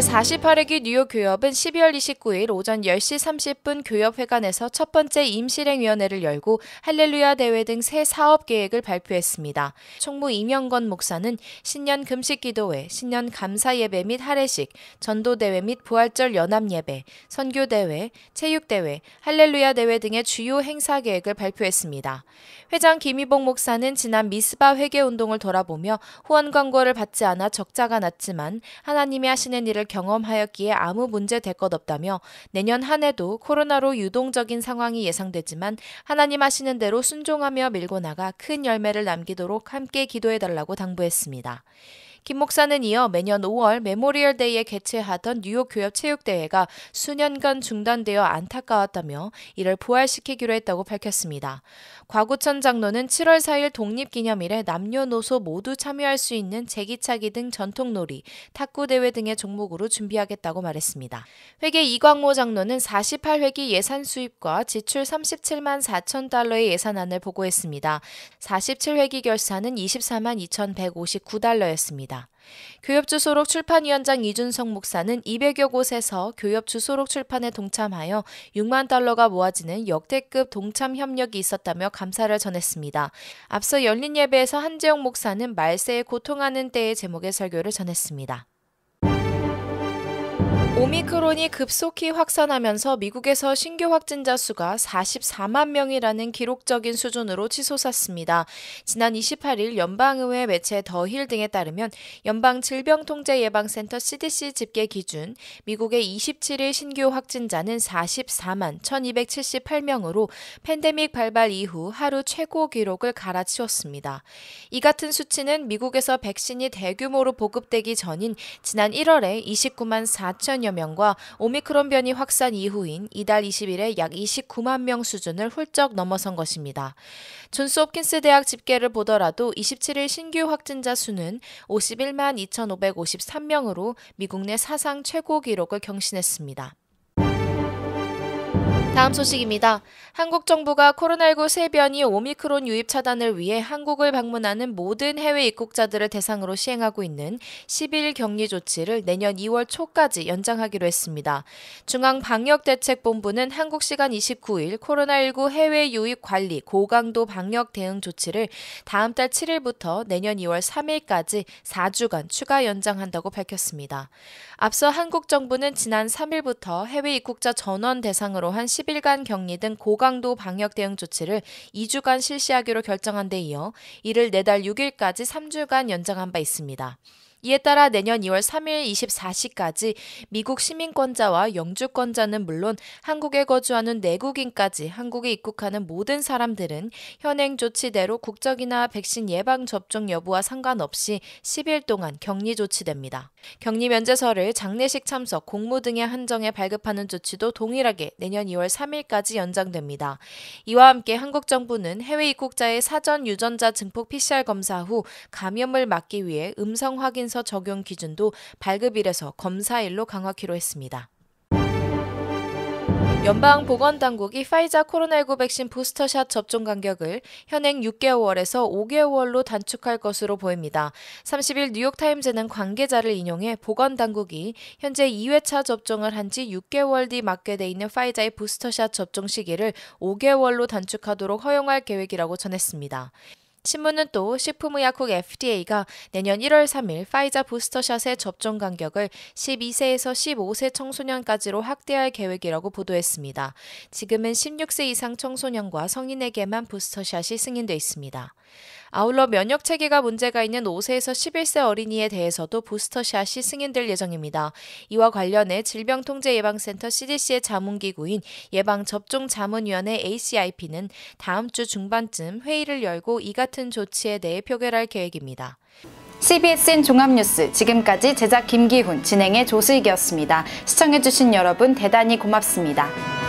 제48회기 뉴욕 교협은 12월 29일 오전 10시 30분 교협회관에서 첫 번째 임실행위원회를 열고 할렐루야 대회 등 새 사업 계획을 발표했습니다. 총무 임영건 목사는 신년 금식 기도회, 신년 감사 예배 및 할례식, 전도 대회 및 부활절 연합 예배, 선교 대회, 체육 대회, 할렐루야 대회 등의 주요 행사 계획을 발표했습니다. 회장 김희봉 목사는 지난 미스바 회계 운동을 돌아보며 후원 광고를 받지 않아 적자가 났지만 하나님이 하시는 일을 것을 경험하였기에 아무 문제 될 것 없다며 내년 한 해도 코로나로 유동적인 상황이 예상되지만 하나님 하시는 대로 순종하며 밀고 나가 큰 열매를 남기도록 함께 기도해달라고 당부했습니다. 김 목사는 이어 매년 5월 메모리얼 데이에 개최하던 뉴욕 교협 체육대회가 수년간 중단되어 안타까웠다며 이를 부활시키기로 했다고 밝혔습니다. 과구천 장로는 7월 4일 독립기념일에 남녀노소 모두 참여할 수 있는 제기차기 등 전통놀이, 탁구대회 등의 종목으로 준비하겠다고 말했습니다. 회계 이광모 장로는 48회기 예산 수입과 지출 37만 4천 달러의 예산안을 보고했습니다. 47회기 결산은 24만 2,159달러였습니다. 있습니다. 교협주소록 출판위원장 이준성 목사는 200여 곳에서 교협주소록 출판에 동참하여 6만 달러가 모아지는 역대급 동참 협력이 있었다며 감사를 전했습니다. 앞서 열린 예배에서 한재영 목사는 말세에 고통하는 때의 제목의 설교를 전했습니다. 오미크론이 급속히 확산하면서 미국에서 신규 확진자 수가 44만 명이라는 기록적인 수준으로 치솟았습니다. 지난 28일 연방의회 매체 더힐 등에 따르면 연방질병통제예방센터 CDC 집계 기준 미국의 27일 신규 확진자는 44만 1278명으로 팬데믹 발발 이후 하루 최고 기록을 갈아치웠습니다. 이 같은 수치는 미국에서 백신이 대규모로 보급되기 전인 지난 1월에 29만 4천 3천여 명과 오미크론 변이 확산 이후인 이달 20일에 약 29만 명 수준을 훌쩍 넘어선 것입니다. 존스 홉킨스 대학 집계를 보더라도 27일 신규 확진자 수는 51만 2,553명으로 미국 내 사상 최고 기록을 경신했습니다. 다음 소식입니다. 한국 정부가 코로나19 새 변이 오미크론 유입 차단을 위해 한국을 방문하는 모든 해외 입국자들을 대상으로 시행하고 있는 10일 격리 조치를 내년 2월 초까지 연장하기로 했습니다. 중앙방역대책본부는 한국 시간 29일 코로나19 해외 유입 관리 고강도 방역 대응 조치를 다음 달 7일부터 내년 2월 3일까지 4주간 추가 연장한다고 밝혔습니다. 앞서 한국 정부는 지난 3일부터 해외 입국자 전원 대상으로 한10 10일간 격리 등 고강도 방역 대응 조치를 2주간 실시하기로 결정한 데 이어 이를 내달 6일까지 3주간 연장한 바 있습니다. 이에 따라 내년 2월 3일 24시까지 미국 시민권자와 영주권자는 물론 한국에 거주하는 내국인까지 한국에 입국하는 모든 사람들은 현행 조치대로 국적이나 백신 예방 접종 여부와 상관없이 10일 동안 격리 조치됩니다. 격리 면제서를 장례식 참석, 공무 등의 한정에 발급하는 조치도 동일하게 내년 2월 3일까지 연장됩니다. 이와 함께 한국 정부는 해외 입국자의 사전 유전자 증폭 PCR 검사 후 감염을 막기 위해 음성 확인 민서 적용 기준도 발급일에서 검사일로 강화키로 했습니다. 연방보건당국이 파이자 코로나19 백신 부스터샷 접종 간격을 현행 6개월에서 5개월로 단축할 것으로 보입니다. 30일 뉴욕타임즈는 관계자를 인용해 보건당국이 현재 2회차 접종을 한지 6개월 뒤 맞게 돼 있는 파이자의 부스터샷 접종 시기를 5개월로 단축하도록 허용할 계획이라고 전했습니다. 신문은 또 식품의약국 FDA가 내년 1월 3일 파이자 부스터샷의 접종 간격을 12세에서 15세 청소년까지로 확대할 계획이라고 보도했습니다. 지금은 16세 이상 청소년과 성인에게만 부스터샷이 승인돼 있습니다. 아울러 면역 체계가 문제가 있는 5세에서 11세 어린이에 대해서도 부스터샷이 승인될 예정입니다. 이와 관련해 질병통제예방센터 CDC의 자문기구인 예방접종자문위원회 ACIP는 다음 주 중반쯤 회의를 열고 이 같은 조치에 대해 표결할 계획입니다. CBSN 종합뉴스 지금까지 제작 김기훈, 진행의 조슬기였습니다. 시청해주신 여러분 대단히 고맙습니다.